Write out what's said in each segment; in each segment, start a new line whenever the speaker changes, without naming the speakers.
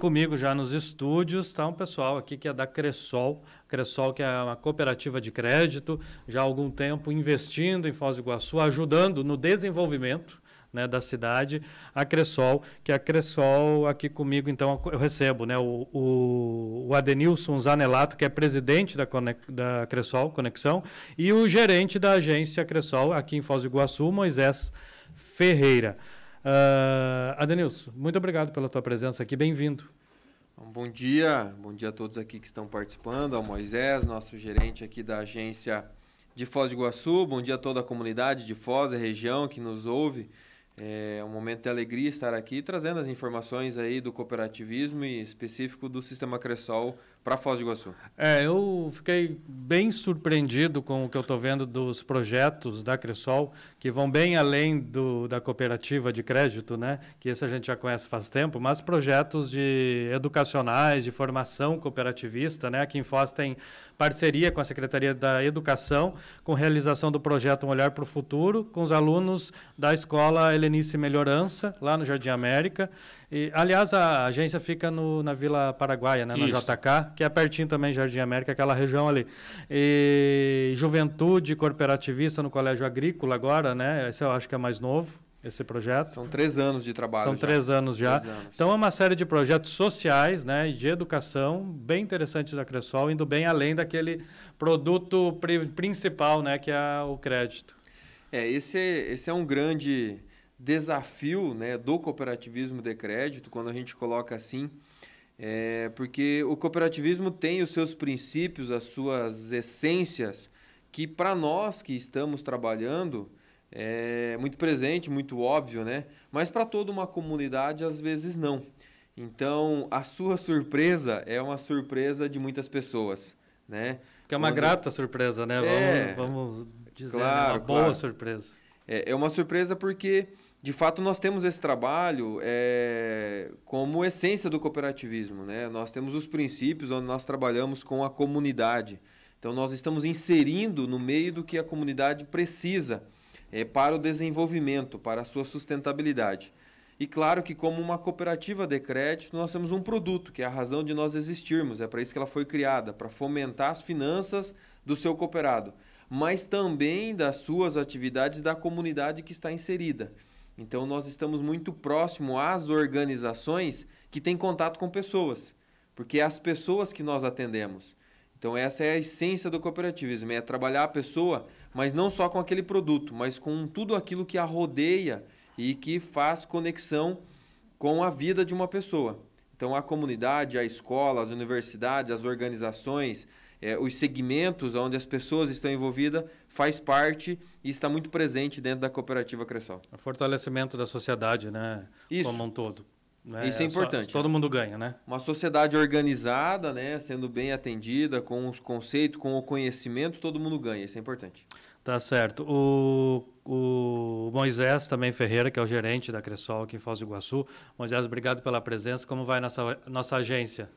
Comigo já nos estúdios está um pessoal aqui que é da Cressol, Cressol que é uma cooperativa de crédito, já há algum tempo investindo em Foz do Iguaçu, ajudando no desenvolvimento né, da cidade, a Cressol, que a Cressol aqui comigo, então eu recebo né, o, o, o Adenilson Zanelato, que é presidente da, Conex, da Cressol Conexão, e o gerente da agência Cressol aqui em Foz do Iguaçu, Moisés Ferreira. Uh, Adenilson, muito obrigado pela tua presença aqui, bem-vindo.
Então, bom dia, bom dia a todos aqui que estão participando, ao Moisés, nosso gerente aqui da agência de Foz do Iguaçu, bom dia a toda a comunidade de Foz, a região que nos ouve. É um momento de alegria estar aqui trazendo as informações aí do cooperativismo e específico do sistema Cressol para Foz do Iguaçu?
É, eu fiquei bem surpreendido com o que eu estou vendo dos projetos da Cressol, que vão bem além do, da cooperativa de crédito, né? que esse a gente já conhece faz tempo, mas projetos de educacionais, de formação cooperativista. Né? Aqui em Foz tem parceria com a Secretaria da Educação, com realização do projeto Um Olhar para o Futuro, com os alunos da escola Helenice Melhorança, lá no Jardim América, e, aliás, a agência fica no, na Vila Paraguaia, né, na Isso. JK, que é pertinho também, Jardim América, aquela região ali. E Juventude Corporativista no Colégio Agrícola agora, né? Esse eu acho que é mais novo esse projeto. São três anos de trabalho. São já. três anos já. Três anos. Então é uma série de projetos sociais, né, e de educação bem interessantes da Cressol, indo bem além daquele
produto principal, né, que é o crédito. É esse, é, esse é um grande desafio né, do cooperativismo de crédito, quando a gente coloca assim, é porque o cooperativismo tem os seus princípios, as suas essências, que para nós que estamos trabalhando é muito presente, muito óbvio, né? Mas para toda uma comunidade, às vezes não. Então, a sua surpresa é uma surpresa de muitas pessoas, né? Que é uma Quando... grata surpresa, né? É, vamos, vamos dizer, né? claro, uma boa claro. surpresa. É, é uma surpresa porque de fato nós temos esse trabalho é, como essência do cooperativismo, né? Nós temos os princípios onde nós trabalhamos com a comunidade. Então nós estamos inserindo no meio do que a comunidade precisa é, para o desenvolvimento, para a sua sustentabilidade. E claro que como uma cooperativa de crédito, nós temos um produto, que é a razão de nós existirmos, é para isso que ela foi criada, para fomentar as finanças do seu cooperado, mas também das suas atividades da comunidade que está inserida. Então nós estamos muito próximo às organizações que têm contato com pessoas, porque é as pessoas que nós atendemos. Então essa é a essência do cooperativismo, é trabalhar a pessoa, mas não só com aquele produto, mas com tudo aquilo que a rodeia e que faz conexão com a vida de uma pessoa. Então a comunidade, a escola, as universidades, as organizações, é, os segmentos onde as pessoas estão envolvidas faz parte e está muito presente dentro da cooperativa Cressol.
É o fortalecimento da sociedade, né? Isso. Como um todo. Né? Isso é, é importante. todo mundo ganha, né?
Uma sociedade organizada, né? Sendo bem atendida, com os conceitos, com o conhecimento, todo mundo ganha. Isso é importante.
Tá certo. O, o Moisés também Ferreira, que é o gerente da Cressol aqui em Foz do Iguaçu. Moisés, obrigado pela presença. Como vai nossa,
nossa agência?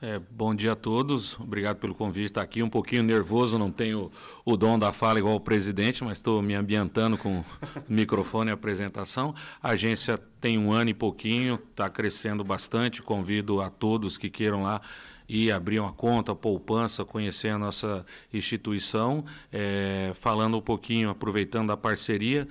É, bom dia a todos, obrigado pelo convite estar tá aqui. Um pouquinho nervoso, não tenho o dom da fala igual o presidente, mas estou me ambientando com o microfone e apresentação. A agência tem um ano e pouquinho, está crescendo bastante. Convido a todos que queiram lá e abrir uma conta, poupança, conhecer a nossa instituição. É, falando um pouquinho, aproveitando a parceria,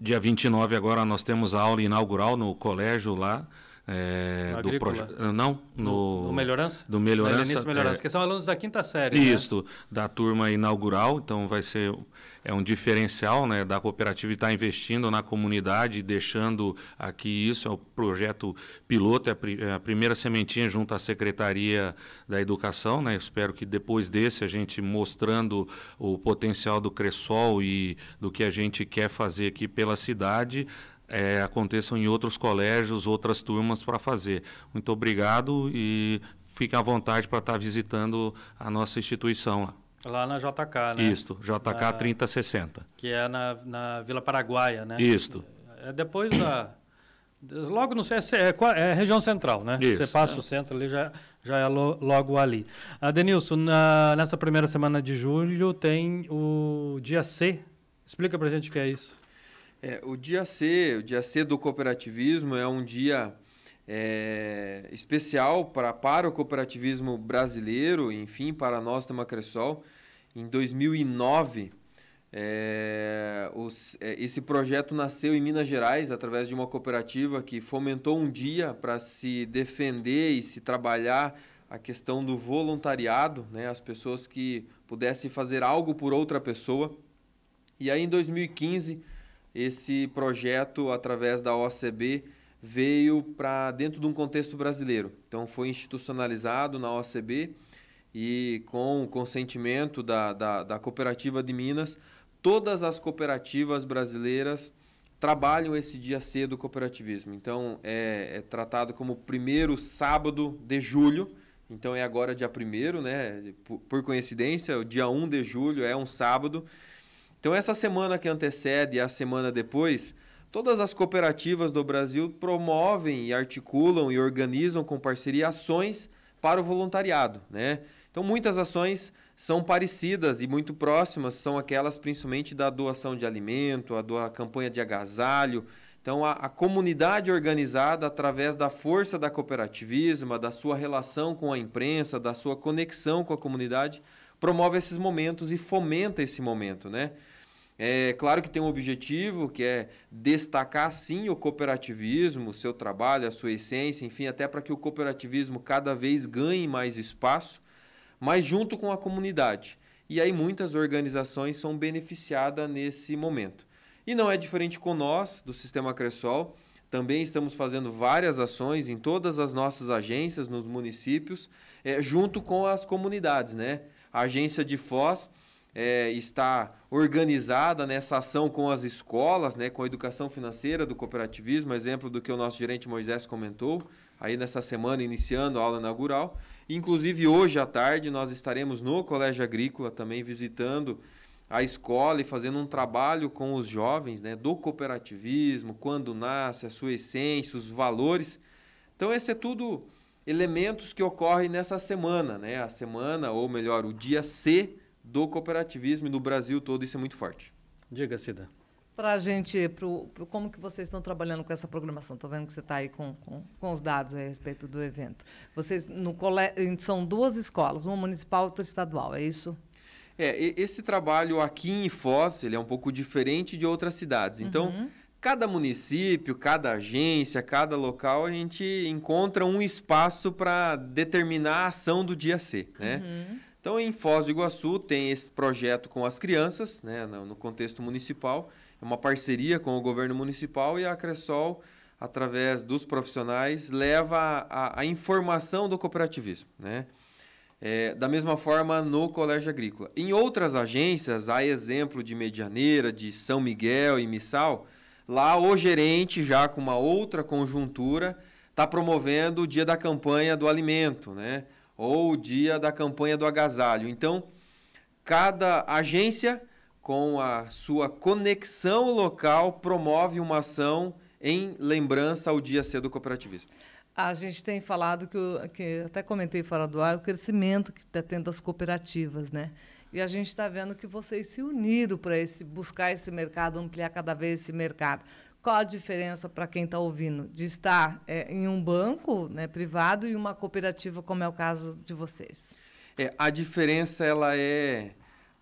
dia 29 agora nós temos a aula inaugural no colégio lá. É, do projeto. Eh, não, no. Do Melhorança? Do Melhorança. Melhorança, é,
que são alunos da quinta série. Né? Isso,
né? da turma inaugural, então vai ser é um diferencial né, da cooperativa estar tá investindo na comunidade, deixando aqui isso, é o projeto piloto, é a, pri, é a primeira sementinha junto à Secretaria da Educação. Né, espero que depois desse a gente mostrando o potencial do Cressol e do que a gente quer fazer aqui pela cidade, é, aconteçam em outros colégios, outras turmas para fazer. Muito obrigado e fiquem à vontade para estar tá visitando a nossa instituição lá.
Lá na JK,
né? Isso, JK na, 3060.
Que é na, na Vila Paraguaia, né? Isso. É depois da. Logo no é, é, é região
central, né? Isso, Você passa é. o
centro ali, já, já é lo, logo ali. Adenilson, ah, na, nessa primeira semana de julho tem o dia C. Explica pra gente o que é isso.
É, o dia C, o dia C do cooperativismo é um dia é, especial para, para o cooperativismo brasileiro, enfim, para nós da Macresol. Em 2009, é, os, é, esse projeto nasceu em Minas Gerais através de uma cooperativa que fomentou um dia para se defender e se trabalhar a questão do voluntariado, né, as pessoas que pudessem fazer algo por outra pessoa. E aí em 2015 esse projeto, através da OCB, veio para dentro de um contexto brasileiro. Então, foi institucionalizado na OCB e, com o consentimento da, da, da Cooperativa de Minas, todas as cooperativas brasileiras trabalham esse dia C do cooperativismo. Então, é, é, tratado como primeiro sábado de julho. Então, é agora dia primeiro, né? Por, por coincidência, o dia 1 de julho é um sábado. Então, essa semana que antecede e a semana depois, todas as cooperativas do Brasil promovem e articulam e organizam com parceria ações para o voluntariado. Né? Então, muitas ações são parecidas e muito próximas, são aquelas principalmente da doação de alimento, a, doa, campanha de agasalho. Então, a, a comunidade organizada, através da força da cooperativismo, da sua relação com a imprensa, da sua conexão com a comunidade, promove esses momentos e fomenta esse momento, né? É claro que tem um objetivo que é destacar sim o cooperativismo, o seu trabalho, a sua essência, enfim, até para que o cooperativismo cada vez ganhe mais espaço, mas junto com a comunidade. E aí muitas organizações são beneficiadas nesse momento. E não é diferente com nós, do Sistema Cressol. Também estamos fazendo várias ações em todas as nossas agências, nos municípios, é, junto com as comunidades, né? A agência de Foz é, está organizada nessa ação com as escolas, né, com a educação financeira do cooperativismo, exemplo do que o nosso gerente Moisés comentou, aí nessa semana iniciando a aula inaugural. Inclusive hoje à tarde nós estaremos no Colégio Agrícola também visitando a escola e fazendo um trabalho com os jovens né, do cooperativismo, quando nasce, a sua essência, os valores. Então esse é tudo elementos que ocorrem nessa semana, né? A semana, ou melhor, o dia C do cooperativismo no Brasil todo isso é muito forte. Diga, Cida.
Para a gente, pro, pro, como que vocês estão trabalhando com essa programação? Estou vendo que você está aí com, com, com, os dados a respeito do evento. Vocês no cole... são duas escolas, uma municipal e outra estadual, é isso? É,
esse trabalho aqui em Foz, ele é um pouco diferente de outras cidades. Então, uhum cada município, cada agência, cada local, a gente encontra um espaço para determinar a ação do dia C, né? Uhum. Então, em Foz do Iguaçu tem esse projeto com as crianças, né, no contexto municipal, é uma parceria com o governo municipal e a Cressol, através dos profissionais, leva a, a informação do cooperativismo, né? É, da mesma forma no Colégio Agrícola. Em outras agências, há exemplo de Medianeira, de São Miguel e Missal, Lá o gerente, já com uma outra conjuntura, está promovendo o dia da campanha do alimento, né? Ou o dia da campanha do agasalho. Então, cada agência, com a sua conexão local, promove uma ação em lembrança ao dia C do cooperativismo.
A gente tem falado que, eu, que até comentei fora do ar, o crescimento que está tendo as cooperativas, né? E a gente está vendo que vocês se uniram para esse, buscar esse mercado, ampliar cada vez esse mercado. Qual a diferença para quem está ouvindo de estar é, em um banco né, privado e uma cooperativa, como é o caso de vocês?
É, a diferença ela é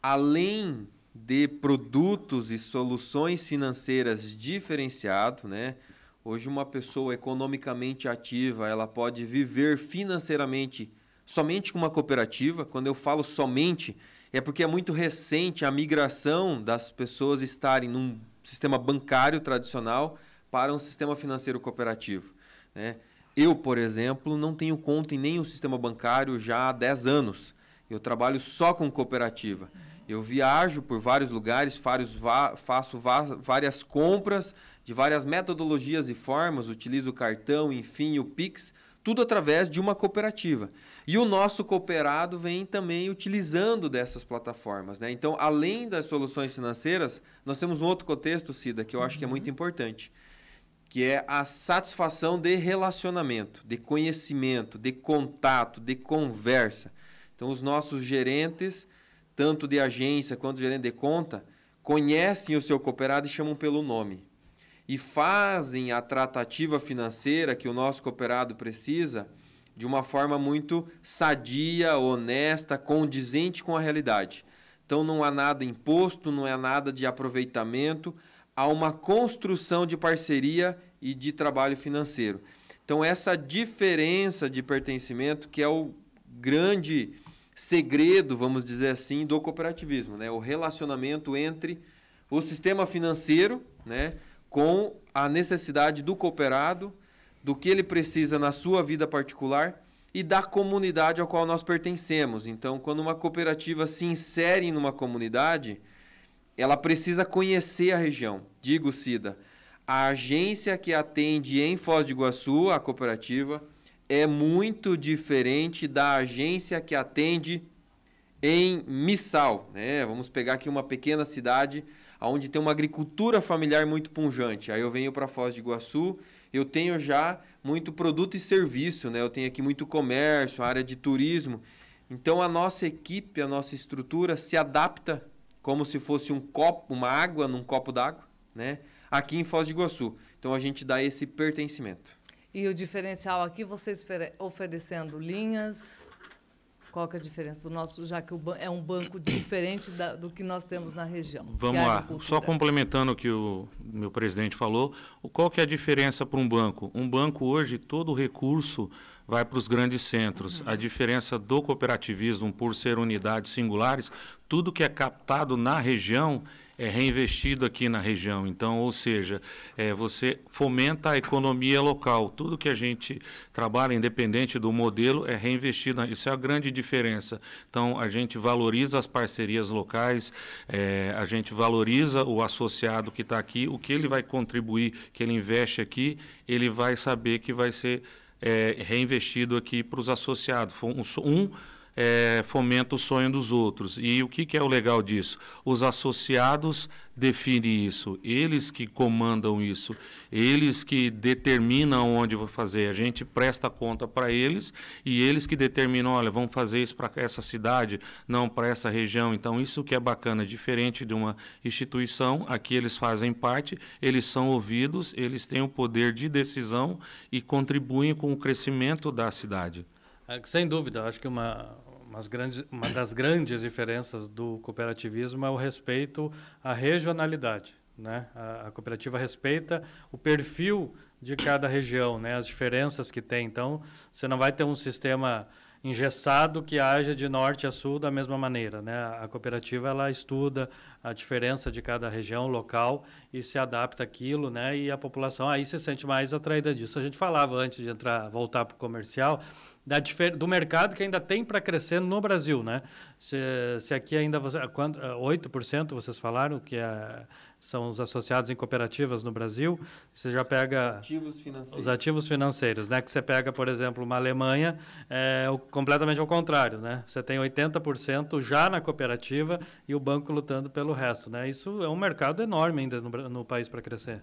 além de produtos e soluções financeiras diferenciado, né? Hoje uma pessoa economicamente ativa, ela pode viver financeiramente somente com uma cooperativa. Quando eu falo somente, é porque é muito recente a migração das pessoas estarem num sistema bancário tradicional para um sistema financeiro cooperativo. Né? Eu, por exemplo, não tenho conta em nenhum sistema bancário já há 10 anos. Eu trabalho só com cooperativa. Eu viajo por vários lugares, faço várias compras de várias metodologias e formas, utilizo o cartão, enfim, o Pix tudo através de uma cooperativa. E o nosso cooperado vem também utilizando dessas plataformas. Né? Então, além das soluções financeiras, nós temos um outro contexto, Cida, que eu acho que é muito uhum. importante, que é a satisfação de relacionamento, de conhecimento, de contato, de conversa. Então, os nossos gerentes, tanto de agência quanto gerente de conta, conhecem o seu cooperado e chamam pelo nome e fazem a tratativa financeira que o nosso cooperado precisa de uma forma muito sadia, honesta, condizente com a realidade. Então não há nada imposto, não há nada de aproveitamento, há uma construção de parceria e de trabalho financeiro. Então essa diferença de pertencimento que é o grande segredo, vamos dizer assim, do cooperativismo, né? O relacionamento entre o sistema financeiro, né, com a necessidade do cooperado, do que ele precisa na sua vida particular e da comunidade ao qual nós pertencemos. Então, quando uma cooperativa se insere numa comunidade, ela precisa conhecer a região. Digo, Cida, a agência que atende em Foz de Iguaçu, a cooperativa, é muito diferente da agência que atende em Missal. Né? Vamos pegar aqui uma pequena cidade onde tem uma agricultura familiar muito punjante. Aí eu venho para Foz de Iguaçu, eu tenho já muito produto e serviço, né? Eu tenho aqui muito comércio, área de turismo. Então a nossa equipe, a nossa estrutura se adapta como se fosse um copo, uma água num copo d'água, né? Aqui em Foz de Iguaçu. Então a gente dá esse pertencimento.
E o diferencial aqui, vocês oferecendo linhas, qual que é a diferença do nosso, já que é um banco diferente da, do que nós temos na região? Vamos lá. Só
complementando o que o meu presidente falou, qual que é a diferença para um banco? Um banco hoje, todo o recurso vai para os grandes centros. Uhum. A diferença do cooperativismo, por ser unidades singulares, tudo que é captado na região é reinvestido aqui na região. Então, ou seja, é, você fomenta a economia local. Tudo que a gente trabalha, independente do modelo, é reinvestido. Isso é a grande diferença. Então, a gente valoriza as parcerias locais, é, a gente valoriza o associado que está aqui, o que ele vai contribuir, que ele investe aqui, ele vai saber que vai ser é, reinvestido aqui para os associados. Um, um é, fomenta o sonho dos outros. E o que, que é o legal disso? Os associados definem isso, eles que comandam isso, eles que determinam onde vão fazer. A gente presta conta para eles e eles que determinam, olha, vamos fazer isso para essa cidade, não para essa região. Então, isso que é bacana, diferente de uma instituição, aqui eles fazem parte, eles são ouvidos, eles têm o poder de decisão e contribuem com o crescimento da cidade.
É, sem dúvida, acho que uma, grandes, uma das grandes diferenças do cooperativismo é o respeito à regionalidade. Né? A, a, cooperativa respeita o perfil de cada região, né? as diferenças que tem. Então, você não vai ter um sistema engessado que haja de norte a sul da mesma maneira. Né? A cooperativa ela estuda a diferença de cada região local e se adapta àquilo, né? e a população aí se sente mais atraída disso. A gente falava antes de entrar, voltar para o comercial, da, do mercado que ainda tem para crescer no Brasil, né? Se, se aqui ainda você, quanto, 8% vocês falaram que é, são os associados em cooperativas no Brasil, você já pega
ativos os ativos
financeiros, né? Que você pega, por exemplo, uma Alemanha, é o, completamente ao contrário, né? Você tem 80% já na cooperativa e o banco lutando pelo resto, né? Isso é um mercado enorme ainda no, no país para crescer.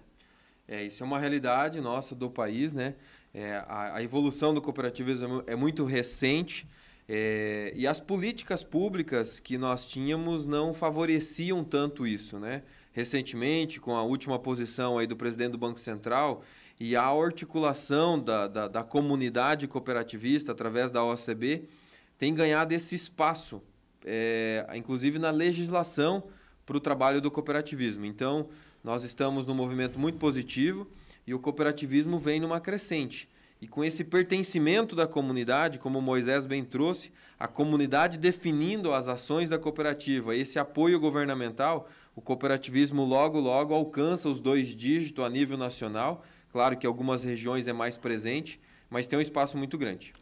É, isso é uma realidade nossa do país, né? É, a, a, evolução do cooperativismo é muito recente é, e as políticas públicas que nós tínhamos não favoreciam tanto isso, né? Recentemente, com a última posição aí do presidente do Banco Central e a articulação da, da, da comunidade cooperativista através da OCB, tem ganhado esse espaço, é, inclusive na legislação, para o trabalho do cooperativismo. Então, nós estamos num movimento muito positivo e o cooperativismo vem numa crescente. E com esse pertencimento da comunidade, como Moisés bem trouxe, a comunidade definindo as ações da cooperativa, esse apoio governamental, o cooperativismo logo, logo alcança os dois dígitos a nível nacional. Claro que algumas regiões é mais presente, mas tem um espaço muito grande.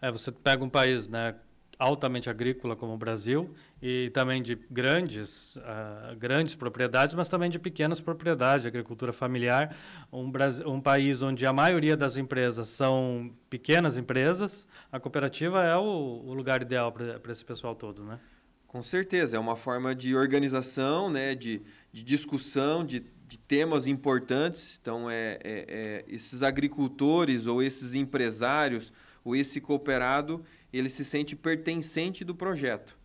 É, você
pega um país né, altamente agrícola como o Brasil e também de grandes, uh, grandes propriedades, mas também de pequenas propriedades, agricultura familiar, um, Brasil, um país onde a maioria das empresas são pequenas empresas, a cooperativa é o, o lugar ideal para esse pessoal todo, né?
Com certeza, é uma forma de organização, né, de, de discussão, de, de temas importantes. Então, é, é, é esses agricultores ou esses empresários ou esse cooperado, ele se sente pertencente do projeto.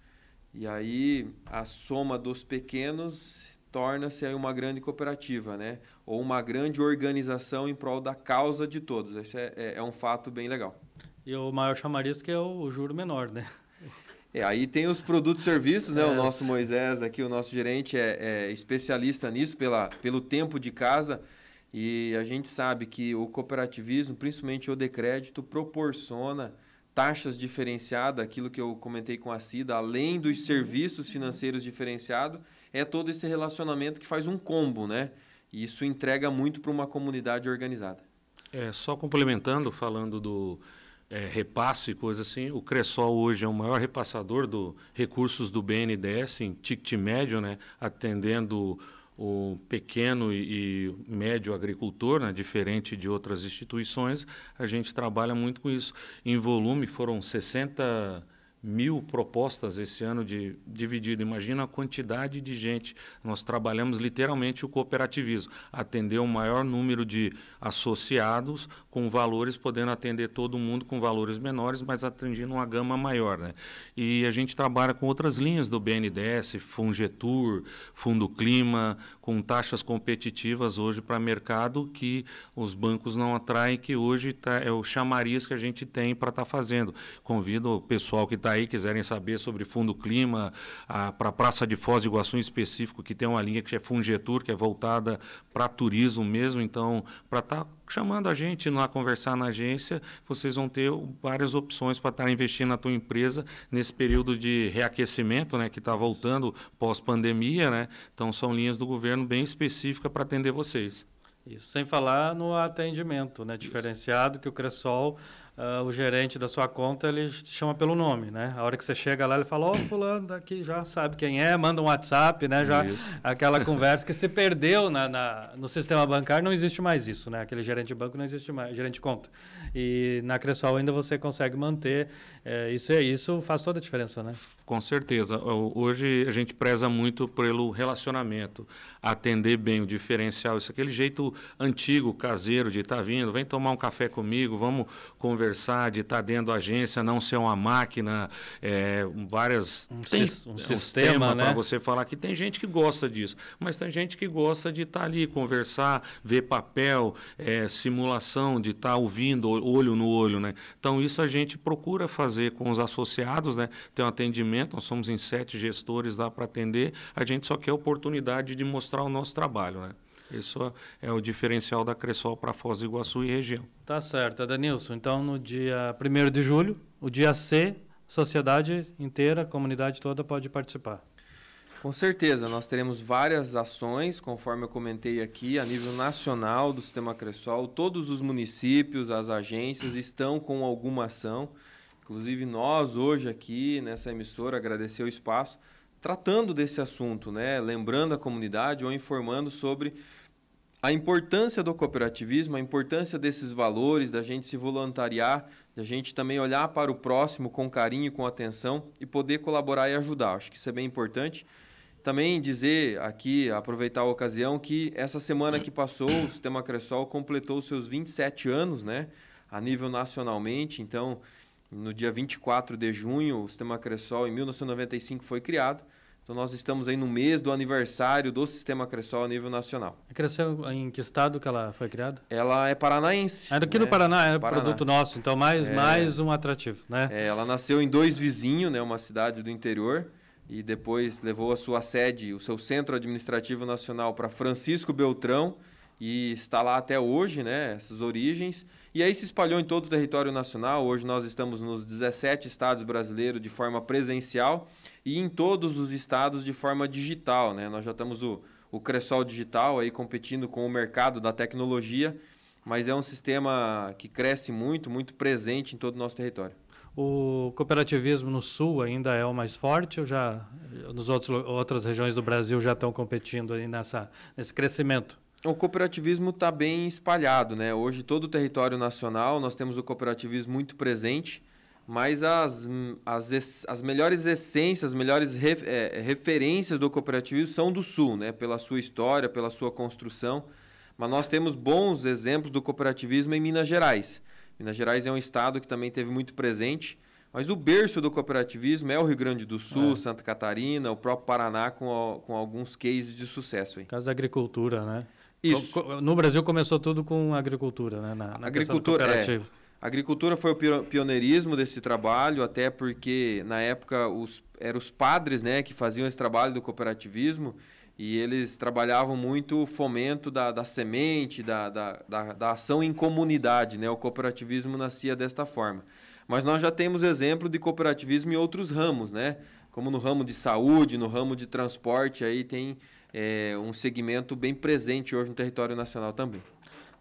E aí a soma dos pequenos torna-se uma grande cooperativa, né? Ou uma grande organização em prol da causa de todos. Esse é, é, é um fato bem legal. E o maior chamarisco que é o, o juro menor, né? É, aí tem os produtos e serviços, né? É. O nosso Moisés aqui, o nosso gerente é, é, especialista nisso pela, pelo tempo de casa. E a gente sabe que o cooperativismo, principalmente o de crédito, proporciona taxas diferenciadas, aquilo que eu comentei com a Cida, além dos uhum. serviços financeiros diferenciados, é todo esse relacionamento que faz um combo, né? E isso entrega muito para uma comunidade organizada.
É, só complementando, falando do é, repasse e coisa assim, o Cressol hoje é o maior repassador do recursos do BNDES em ticket médio, né? Atendendo o pequeno e, médio agricultor, né, diferente de outras instituições, a gente trabalha muito com isso. Em volume foram 60 mil propostas esse ano de dividido. Imagina a quantidade de gente. Nós trabalhamos literalmente o cooperativismo, atender o maior número de associados com valores, podendo atender todo mundo com valores menores, mas atingindo uma gama maior. Né? E a gente trabalha com outras linhas do BNDES, Fungetur, Fundo Clima, com taxas competitivas hoje para mercado que os bancos não atraem, que hoje tá, é o chamariz que a gente tem para estar tá fazendo. Convido o pessoal que está aí quiserem saber sobre Fundo Clima, para a Praça de Foz de Iguaçu em específico, que tem uma linha que é Fungetur, que é voltada para turismo mesmo, então, para estar. Tá chamando a gente lá conversar na agência, vocês vão ter várias opções para estar tá investindo na tua empresa nesse período de reaquecimento, né, que está voltando pós-pandemia, né? Então são linhas do governo bem específicas para atender vocês. Isso sem
falar no atendimento, né, diferenciado Isso. que o Cressol uh, o gerente da sua conta ele te chama pelo nome, né? A hora que você chega lá, ele fala, ó, oh, fulano daqui já sabe quem é, manda um WhatsApp, né? Já isso. aquela conversa que se perdeu na, na, no sistema bancário, não existe mais isso, né? Aquele gerente de banco não existe mais, gerente de conta. E na Cressol ainda você consegue manter. É, isso é isso, faz toda a diferença, né?
Com certeza. Hoje a gente preza muito pelo relacionamento, atender bem o diferencial. Isso é aquele jeito antigo, caseiro, de estar tá vindo, vem tomar um café comigo, vamos conversar conversar, de estar tá dentro da agência, não ser uma máquina, é, várias. Um, tem, si, é, um, um sistema, sistema né? para você falar que tem gente que gosta disso, mas tem gente que gosta de estar tá ali, conversar, ver papel, é, simulação, de estar tá ouvindo, olho no olho. Né? Então, isso a gente procura fazer com os associados, né? tem um atendimento, nós somos em sete gestores lá para atender, a gente só quer a oportunidade de mostrar o nosso trabalho. Né? Isso é o diferencial da Cressol para Foz do Iguaçu e região.
Tá certo, Danilson. Então, no dia 1 de julho, o dia C, sociedade inteira, comunidade toda pode participar.
Com certeza, nós teremos várias ações, conforme eu comentei aqui, a nível nacional do Sistema Cressol. Todos os municípios, as agências estão com alguma ação. Inclusive, nós hoje aqui nessa emissora agradecer o espaço, tratando desse assunto, né? lembrando a comunidade ou informando sobre a importância do cooperativismo, a importância desses valores, da gente se voluntariar, da gente também olhar para o próximo com carinho, com atenção e poder colaborar e ajudar. Acho que isso é bem importante. Também dizer aqui, aproveitar a ocasião, que essa semana que passou, o Sistema Cressol completou seus 27 anos, né? A nível nacionalmente. Então, no dia 24 de junho, o Sistema Cressol, em 1995, foi criado. Então nós estamos aí no mês do aniversário do Sistema Cressol a nível nacional.
A Cressol, em que estado que ela foi criada?
Ela é paranaense. É daqui né? do Paraná, é Paraná. produto nosso, então mais, é... mais um atrativo, né? É, ela nasceu em Dois Vizinhos, né, uma cidade do interior, e depois levou a sua sede, o seu centro administrativo nacional para Francisco Beltrão, e está lá até hoje, né, essas origens. E aí se espalhou em todo o território nacional. Hoje nós estamos nos 17 estados brasileiros de forma presencial e em todos os estados de forma digital. Né? Nós já estamos o, o Cressol Digital aí competindo com o mercado da tecnologia, mas é um sistema que cresce muito, muito presente em todo o nosso território.
O cooperativismo no sul ainda é o mais forte ou já nos outros, outras regiões do
Brasil já estão competindo aí nessa, nesse crescimento? o cooperativismo está bem espalhado, né? Hoje, todo o território nacional, nós temos o cooperativismo muito presente, mas as, as, as melhores essências, as melhores ref, é, referências do cooperativismo são do Sul, né? Pela sua história, pela sua construção. Mas nós temos bons exemplos do cooperativismo em Minas Gerais. Minas Gerais é um estado que também teve muito presente, mas o berço do cooperativismo é o Rio Grande do Sul, é. Santa Catarina, o próprio Paraná, com, com alguns cases de sucesso. Aí. Caso da agricultura, né? Isso.
No Brasil começou tudo com agricultura, né? Na, na agricultura, é.
Agricultura foi o pioneirismo desse trabalho, até porque na época os, eram os padres né, que faziam esse trabalho do cooperativismo e eles trabalhavam muito o fomento da, da semente, da, da, da, da ação em comunidade. Né? O cooperativismo nascia desta forma. Mas nós já temos exemplo de cooperativismo em outros ramos, né? como no ramo de saúde, no ramo de transporte, aí tem é, um segmento bem presente hoje no território nacional também.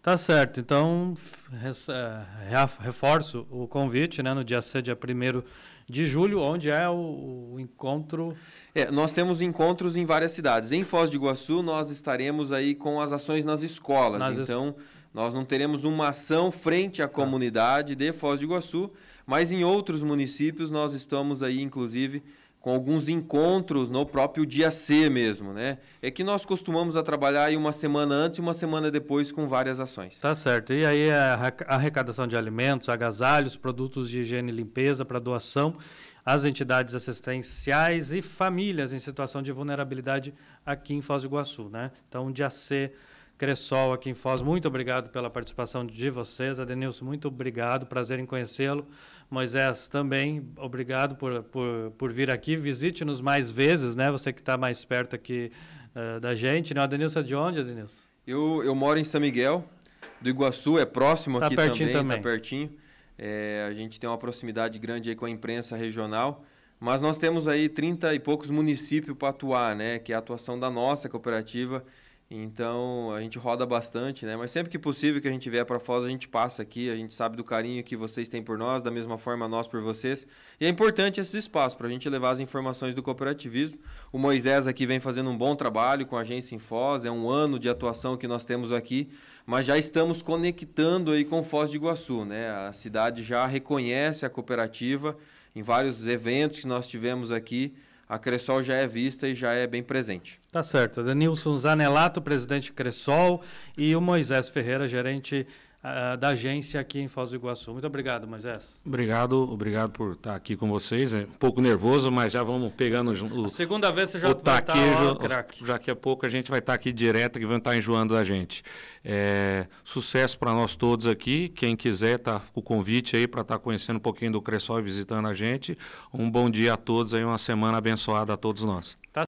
Tá
certo, então é, reforço o convite né, no dia 6, dia 1
de julho, onde é o, o encontro. É, nós temos encontros em várias cidades. Em Foz do Iguaçu, nós estaremos aí com as ações nas escolas. Nas então, es... nós não teremos uma ação frente à tá. comunidade de Foz do Iguaçu, mas em outros municípios nós estamos aí, inclusive, com alguns encontros no próprio dia C mesmo, né? É que nós costumamos a trabalhar aí uma semana antes e uma semana depois com várias ações.
Tá certo. E aí a arrecadação de alimentos, agasalhos, produtos de higiene e limpeza para doação às entidades assistenciais e famílias em situação de vulnerabilidade aqui em Foz do Iguaçu, né? Então, dia C Cressol aqui em Foz. Muito obrigado pela participação de vocês. Adenilson, muito obrigado, prazer em conhecê-lo. Moisés, também obrigado por, por, por vir aqui. Visite-nos mais vezes, né? Você que está mais perto aqui uh, da gente. Né? Adenilson é de onde, Adenilson?
Eu, eu moro em São Miguel, do Iguaçu, é próximo tá aqui também, também, tá pertinho. É, a gente tem uma proximidade grande aí com a imprensa regional. Mas nós temos aí 30 e poucos municípios para atuar, né? Que é a atuação da nossa cooperativa então a gente roda bastante, né? Mas sempre que possível que a gente vier para Foz, a gente passa aqui, a gente sabe do carinho que vocês têm por nós, da mesma forma nós por vocês. E é importante esse espaço para a gente levar as informações do cooperativismo. O Moisés aqui vem fazendo um bom trabalho com a agência em Foz, é um ano de atuação que nós temos aqui, mas já estamos conectando aí com Foz de Iguaçu, né? A cidade já reconhece a cooperativa em vários eventos que nós tivemos aqui a Cressol já é vista e já é bem presente.
Tá certo. Danilson Zanelato, presidente Cressol, e o Moisés Ferreira, gerente da agência aqui em Foz do Iguaçu. Muito obrigado, Moisés.
Obrigado, obrigado por estar aqui com vocês. É um pouco nervoso, mas já vamos pegando o. A segunda vez você já o tá taquejo, tá Já que a pouco a gente vai estar tá aqui direto, que vão estar tá enjoando da gente. É, sucesso para nós todos aqui. Quem quiser, tá o convite aí para estar conhecendo um pouquinho do Cressol e visitando a gente. Um bom dia a todos aí, uma semana abençoada a todos nós. Tá